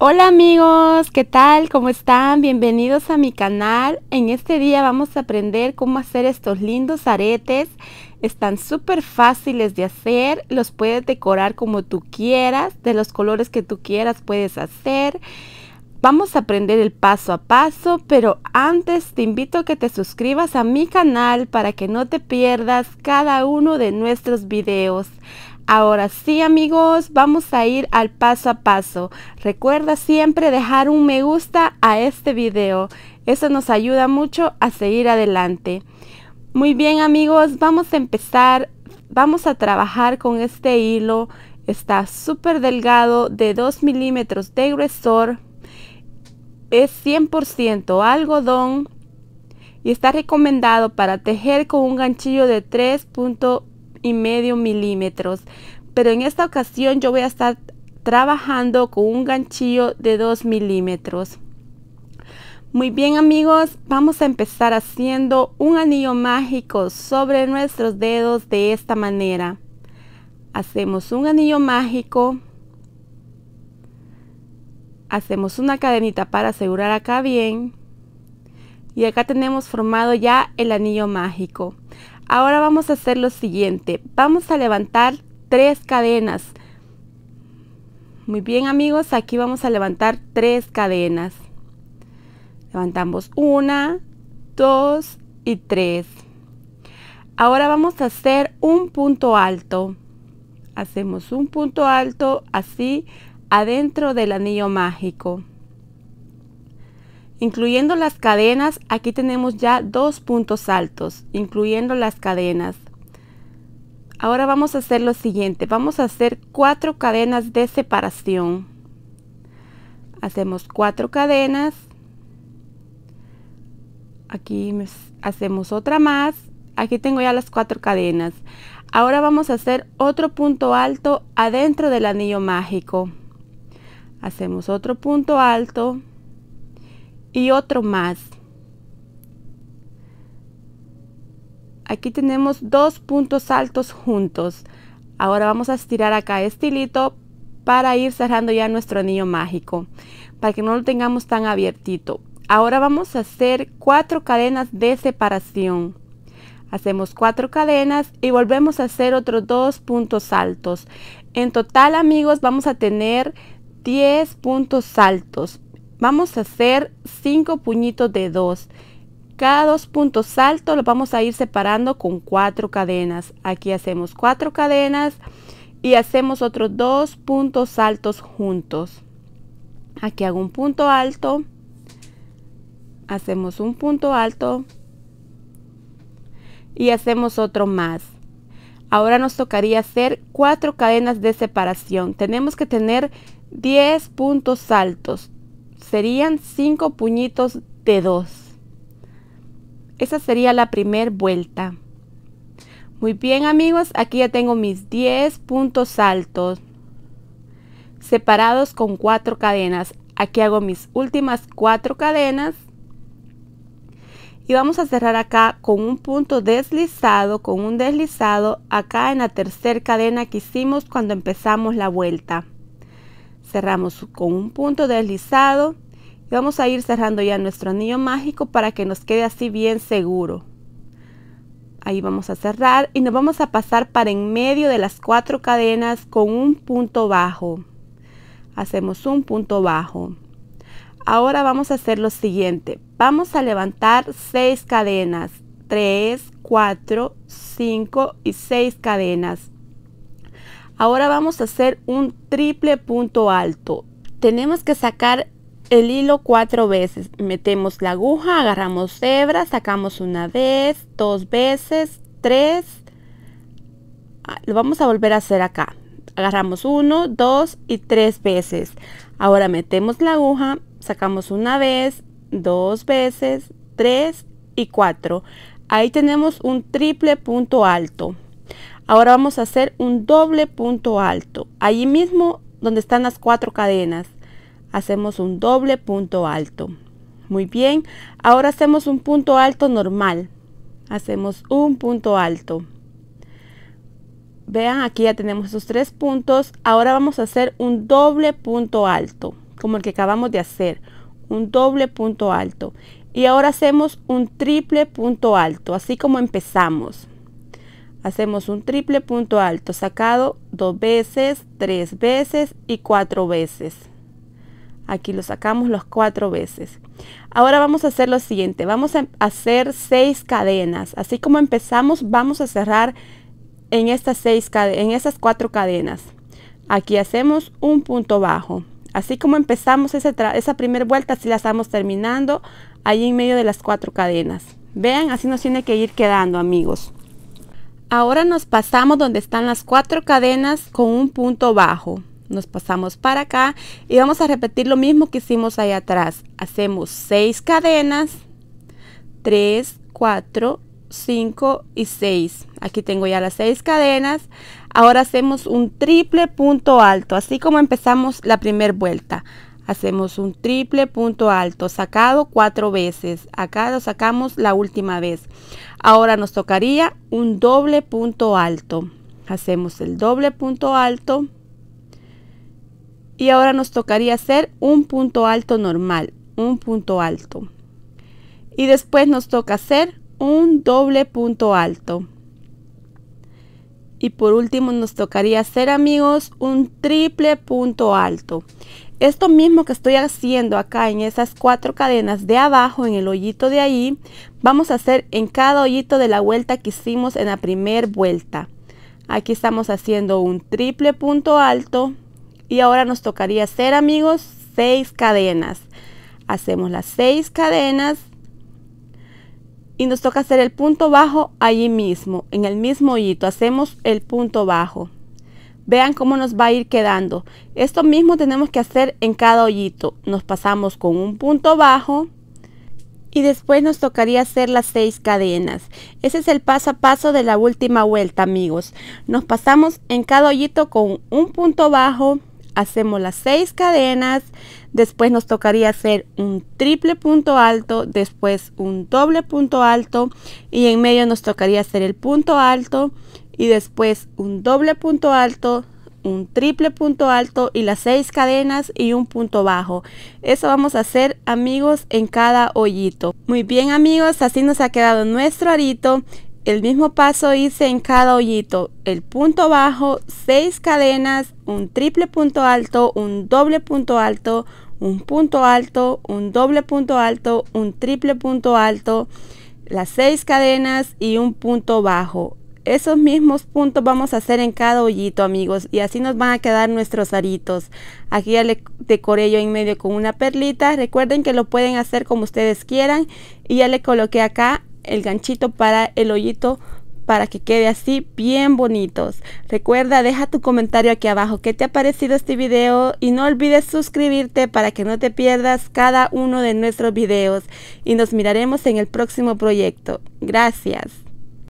Hola amigos, ¿qué tal? ¿Cómo están? Bienvenidos a mi canal. En este día vamos a aprender cómo hacer estos lindos aretes. Están súper fáciles de hacer, los puedes decorar como tú quieras, de los colores que tú quieras puedes hacer. Vamos a aprender el paso a paso, pero antes te invito a que te suscribas a mi canal para que no te pierdas cada uno de nuestros videos. Ahora sí amigos, vamos a ir al paso a paso. Recuerda siempre dejar un me gusta a este video. Eso nos ayuda mucho a seguir adelante. Muy bien amigos, vamos a empezar. Vamos a trabajar con este hilo. Está súper delgado de 2 milímetros de grosor. Es 100% algodón y está recomendado para tejer con un ganchillo de 3.5 y medio milímetros. Pero en esta ocasión yo voy a estar trabajando con un ganchillo de 2 milímetros. Muy bien amigos, vamos a empezar haciendo un anillo mágico sobre nuestros dedos de esta manera. Hacemos un anillo mágico. Hacemos una cadenita para asegurar acá bien. Y acá tenemos formado ya el anillo mágico. Ahora vamos a hacer lo siguiente. Vamos a levantar tres cadenas. Muy bien amigos, aquí vamos a levantar tres cadenas. Levantamos una, dos y tres. Ahora vamos a hacer un punto alto. Hacemos un punto alto así adentro del anillo mágico. Incluyendo las cadenas, aquí tenemos ya dos puntos altos, incluyendo las cadenas. Ahora vamos a hacer lo siguiente, vamos a hacer cuatro cadenas de separación. Hacemos cuatro cadenas, aquí hacemos otra más, aquí tengo ya las cuatro cadenas. Ahora vamos a hacer otro punto alto adentro del anillo mágico. Hacemos otro punto alto, y otro más. Aquí tenemos dos puntos altos juntos. Ahora vamos a estirar acá este para ir cerrando ya nuestro anillo mágico, para que no lo tengamos tan abiertito. Ahora vamos a hacer cuatro cadenas de separación. Hacemos cuatro cadenas y volvemos a hacer otros dos puntos altos. En total, amigos, vamos a tener 10 puntos altos vamos a hacer cinco puñitos de dos cada dos puntos altos los vamos a ir separando con cuatro cadenas aquí hacemos cuatro cadenas y hacemos otros dos puntos altos juntos aquí hago un punto alto hacemos un punto alto y hacemos otro más ahora nos tocaría hacer cuatro cadenas de separación tenemos que tener 10 puntos altos serían cinco puñitos de 2. Esa sería la primera vuelta. Muy bien amigos, aquí ya tengo mis 10 puntos altos separados con 4 cadenas. Aquí hago mis últimas 4 cadenas y vamos a cerrar acá con un punto deslizado, con un deslizado acá en la tercera cadena que hicimos cuando empezamos la vuelta. Cerramos con un punto deslizado y vamos a ir cerrando ya nuestro anillo mágico para que nos quede así bien seguro. Ahí vamos a cerrar y nos vamos a pasar para en medio de las cuatro cadenas con un punto bajo. Hacemos un punto bajo. Ahora vamos a hacer lo siguiente. Vamos a levantar seis cadenas. 3, 4, 5 y 6 cadenas. Ahora vamos a hacer un triple punto alto. Tenemos que sacar el hilo cuatro veces. Metemos la aguja, agarramos hebra, sacamos una vez, dos veces, tres. Ah, lo vamos a volver a hacer acá. Agarramos uno, dos y tres veces. Ahora metemos la aguja, sacamos una vez, dos veces, tres y cuatro. Ahí tenemos un triple punto alto. Ahora vamos a hacer un doble punto alto. Allí mismo donde están las cuatro cadenas. Hacemos un doble punto alto. Muy bien. Ahora hacemos un punto alto normal. Hacemos un punto alto. Vean, aquí ya tenemos esos tres puntos. Ahora vamos a hacer un doble punto alto, como el que acabamos de hacer. Un doble punto alto. Y ahora hacemos un triple punto alto, así como empezamos Hacemos un triple punto alto sacado dos veces, tres veces y cuatro veces. Aquí lo sacamos los cuatro veces. Ahora vamos a hacer lo siguiente. Vamos a em, hacer seis cadenas. Así como empezamos, vamos a cerrar en estas seis en esas cuatro cadenas. Aquí hacemos un punto bajo. Así como empezamos ese esa primera vuelta, así la estamos terminando ahí en medio de las cuatro cadenas. Vean, así nos tiene que ir quedando, amigos. Ahora nos pasamos donde están las cuatro cadenas con un punto bajo. Nos pasamos para acá y vamos a repetir lo mismo que hicimos ahí atrás. Hacemos seis cadenas, 3, 4, 5 y 6. Aquí tengo ya las seis cadenas. Ahora hacemos un triple punto alto, así como empezamos la primera vuelta. Hacemos un triple punto alto, sacado cuatro veces. Acá lo sacamos la última vez. Ahora nos tocaría un doble punto alto. Hacemos el doble punto alto. Y ahora nos tocaría hacer un punto alto normal, un punto alto. Y después nos toca hacer un doble punto alto. Y por último nos tocaría hacer amigos un triple punto alto esto mismo que estoy haciendo acá en esas cuatro cadenas de abajo, en el hoyito de ahí, vamos a hacer en cada hoyito de la vuelta que hicimos en la primera vuelta. Aquí estamos haciendo un triple punto alto y ahora nos tocaría hacer, amigos, seis cadenas. Hacemos las seis cadenas y nos toca hacer el punto bajo allí mismo, en el mismo hoyito. Hacemos el punto bajo. Vean cómo nos va a ir quedando. Esto mismo tenemos que hacer en cada hoyito. Nos pasamos con un punto bajo y después nos tocaría hacer las seis cadenas. Ese es el paso a paso de la última vuelta, amigos. Nos pasamos en cada hoyito con un punto bajo, hacemos las seis cadenas, después nos tocaría hacer un triple punto alto, después un doble punto alto y en medio nos tocaría hacer el punto alto y después un doble punto alto, un triple punto alto y las seis cadenas y un punto bajo. Eso vamos a hacer amigos en cada hoyito. Muy bien amigos, así nos ha quedado nuestro arito. El mismo paso hice en cada hoyito, el punto bajo, seis cadenas, un triple punto alto, un doble punto alto, un punto alto, un doble punto alto, un triple punto alto, las seis cadenas y un punto bajo. Esos mismos puntos vamos a hacer en cada hoyito, amigos, y así nos van a quedar nuestros aritos. Aquí ya le decoré yo en medio con una perlita. Recuerden que lo pueden hacer como ustedes quieran. Y ya le coloqué acá el ganchito para el hoyito para que quede así bien bonitos. Recuerda, deja tu comentario aquí abajo qué te ha parecido este video y no olvides suscribirte para que no te pierdas cada uno de nuestros videos y nos miraremos en el próximo proyecto. Gracias.